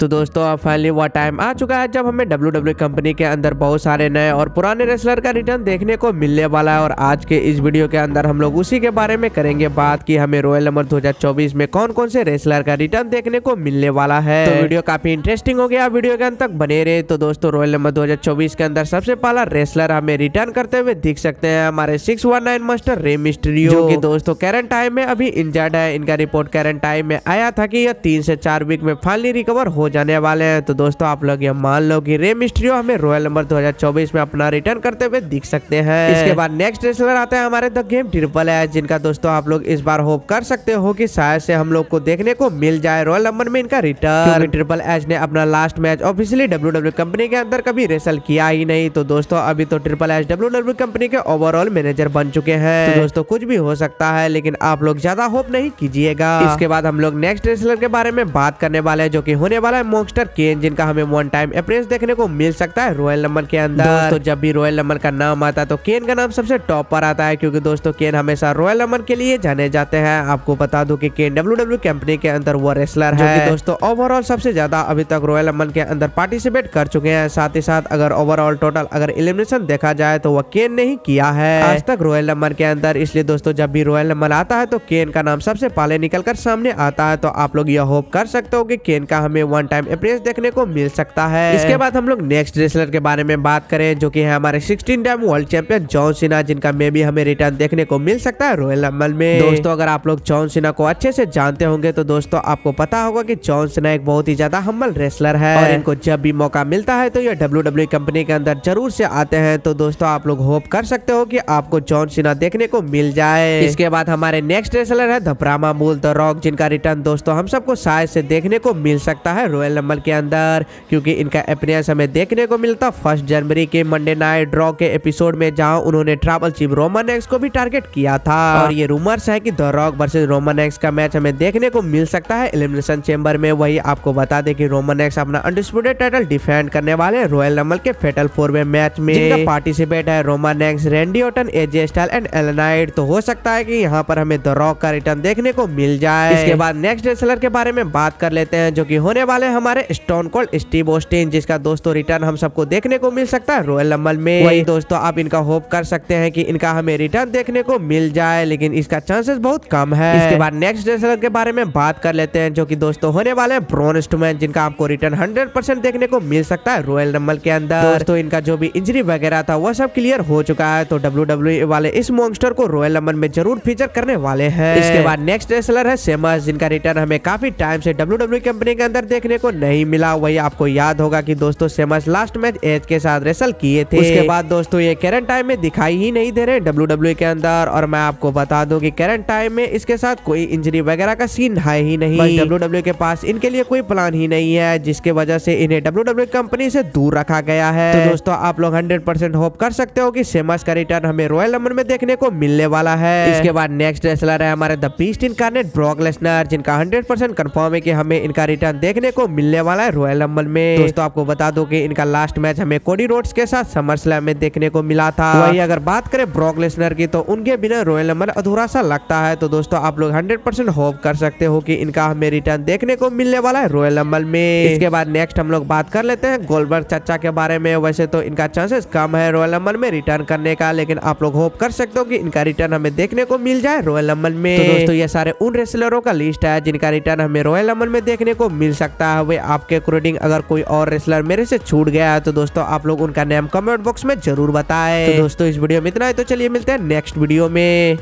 तो दोस्तों अब फाइनली वह टाइम आ चुका है जब हमें डब्ल्यू कंपनी e के अंदर बहुत सारे नए और पुराने रेसलर का रिटर्न देखने को मिलने वाला है और आज के इस वीडियो के अंदर हम लोग उसी के बारे में करेंगे बात कि हमें रॉयल नंबर 2024 में कौन कौन से रेसलर का रिटर्न देखने को मिलने वाला है तो वीडियो काफी इंटरेस्टिंग हो गया वीडियो के अंत तक बने रहे तो दोस्तों रॉयल नंबर दो के अंदर सबसे पहला रेसलर हमें रिटर्न करते हुए दिख सकते हैं हमारे सिक्स मास्टर रे मिस्ट्रियो की दोस्तों कैरन टाइम में अभी इंजर्ड है इनका रिपोर्ट कैरन टाइम में आया था की यह तीन से चार वीक में फाइनली रिकवर हो जाने वाले हैं तो दोस्तों आप लोग ये मान लो कि रे मिस्ट्रियो हमें रॉयल नंबर 2024 में अपना रिटर्न करते हुए दिख सकते हैं इसके बाद नेक्स्ट रेसलर आता है हमारे द गेम ट्रिपल है जिनका दोस्तों आप लोग इस बार होप कर सकते हो की शायद से हम लोग को देखने को मिल जाए रॉयल नंबर में इनका रिटर्न ट्रिपल एच ने अपना last match officially W company के अंदर कभी रेसल किया ही नहीं तो दोस्तों अभी तो ट्रिपल एच डब्ल्यू कंपनी के ओवरऑल मैनेजर बन चुके हैं तो दोस्तों कुछ भी हो सकता है लेकिन आप लोग ज्यादा होप नहीं कीजिएगा इसके बाद हम लोग नेक्स्ट रेसलर के बारे में बात करने वाले हैं जो की होने वाला है के केन जिनका हमें वन टाइम अपरेंस देखने को मिल सकता है रॉयल नंबर के अंदर तो जब भी रॉयल नंबर का नाम आता है तो केन का नाम सबसे टॉप पर आता है क्योंकि दोस्तों केन हमेशा रॉयल नंबर के लिए जाने जाते हैं आपको बता दो की केन डब्ल्यू कंपनी के अंदर वो रेसलर है दोस्तों ओवरऑल सबसे ज्यादा अभी तक रॉयल नंबर के अंदर पार्टिसिपेट कर चुके हैं साथ ही साथ अगर ओवरऑल टोटल अगर इलिमिनेशन देखा जाए तो वह केन ने ही किया है आज तक रॉयल नंबर के अंदर इसलिए दोस्तों जब भी रॉयल नंबर आता है तो केन का नाम सबसे पहले निकलकर सामने आता है तो आप लोग यह होप कर सकते हो कि केन का हमें वन टाइम एप्रेस देखने को मिल सकता है इसके बाद हम लोग नेक्स्ट रेसलर के बारे में बात करें जो की है हमारे sixteen time world champion John Cena जिनका मे भी हमें रिटर्न देखने को मिल सकता है रॉयल रंबल में दोस्तों अगर आप लोग जॉन सिन्हा को अच्छे से जानते होंगे तो दोस्तों आपको पता होगा की जॉन सिन्हा एक बहुत ही ज्यादा हम्बल रेसलर है और इनको जब भी मौका मिलता है तो ये डब्ल्यू कंपनी e के अंदर जरूर से आते हैं तो दोस्तों आप लोग होप कर सकते हो कि आपको जॉन सिन्हा देखने को मिल जाए इसके बाद हमारे नेक्स्ट रेसलर है धपरामा मूल द रॉक जिनका रिटर्न दोस्तों हम सबको शायद से देखने को मिल सकता है रॉयल नंबर के अंदर क्योंकि इनका अपीयरेंस हमें देखने को मिलता फर्स्ट जनवरी के मंडे नाइट ड्रॉ के एपिसोड में जहां उन्होंने ट्रैवल चीफ रोमन एक्स को भी टारगेट किया था हाँ। और ये रूमर्स है की द रॉक वर्सेज रोमन एक्स का मैच हमें देखने को मिल सकता है एलिमिनेशन चेम्बर में वही आपको बता दे की रोमन एक्स अपना अनडिस्प्यूटेड टाइटल डिफेंड करने वाले रॉयल नंबर के फेटल फोर वे मैच में पार्टिसिपेट है Roman X Randy Orton AJ Style and एलनाइट तो हो सकता है की यहाँ पर हमें द रॉक का रिटर्न देखने को मिल जाए इसके बाद नेक्स्ट रेसलर के बारे में बात कर लेते हैं जो की होने वाले हैं हमारे स्टोन कोल्ड स्टीव ओस्टिन जिसका दोस्तों रिटर्न हम सबको देखने को मिल सकता है रॉयल रंबल में वही दोस्तों आप इनका होप कर सकते हैं कि इनका हमें रिटर्न देखने को मिल जाए लेकिन इसका चांसेस बहुत कम है इसके बाद नेक्स्ट रेसलर के बारे में बात कर लेते हैं जो की दोस्तों होने वाले हैं ब्रोन स्टूमैन जिनका आपको रिटर्न हंड्रेड देखने को मिल सकता है रॉयल रंबल के अंदर दोस्तों इनका जो भी इंजरी वगैरह था वह सब क्लियर हो चुका है तो डब्ल्यू e वाले इस मॉन्स्टर को रॉयल रंबल में जरूर फीचर करने वाले है इसके बाद नेक्स्ट रेसलर है सेमस जिनका रिटर्न हमें काफी टाइम से डब्ल्यू कंपनी e के अंदर देखने देखने को नहीं मिला वही आपको याद होगा की दोस्तों सेमस लास्ट मैच एज के साथ रेसल किए थे उसके बाद दोस्तों ये करंट टाइम में दिखाई ही नहीं दे रहे डब्ल्यू e के अंदर और मैं आपको बता दूं कि करंट टाइम में इसके साथ कोई इंजरी वगैरह का सीन है ही नहीं डब्ल्यू e के पास इनके लिए कोई प्लान ही नहीं है जिसके वजह से इन्हें डब्ल्यू कंपनी e से दूर रखा गया है तो, तो दोस्तों आप लोग हंड्रेड परसेंट होप कर सकते हो कि सेमस का रिटर्न हमें रॉयल नंबर में देखने को मिलने वाला है इसके बाद नेक्स्ट रेसलर है हमारे द बीस्ट इनकारनेट ब्रॉकलेसनर जिनका हंड्रेड परसेंट कन्फर्म है की हमें इनका रिटर्न देखने को मिलने वाला है रॉयल रंबल में दोस्तों आपको बता दो की इनका लास्ट मैच हमें कोडी रोड्स के साथ समर स्लैम में देखने को मिला था वही अगर बात करें ब्रॉक लेसनर की तो उनके बिना रॉयल रंबल अधूरा सा लगता है तो दोस्तों आप लोग हंड्रेड होप कर सकते हो की इनका हमें रिटर्न देखने को मिलने वाला है रॉयल रंबल में इसके बाद नेक्स्ट हम लोग बात कर लेते हैं गोलबर्ग चाचा के बारे में वैसे तो इनका चांसेस कम है रॉयल रंबल में रिटर्न करने का लेकिन आप लोग होप कर सकते हो कि इनका रिटर्न हमें देखने को मिल जाए रॉयल रंबल में तो दोस्तों ये सारे उन रेसलरों का लिस्ट है जिनका रिटर्न हमें रॉयल रंबल में देखने को मिल सकता है रहा है वे आपके अकॉर्डिंग अगर कोई और रेसलर मेरे से छूट गया है तो दोस्तों आप लोग उनका नेम कमेंट बॉक्स में जरूर बताए तो दोस्तों इस वीडियो में इतना है तो चलिए मिलते हैं नेक्स्ट वीडियो में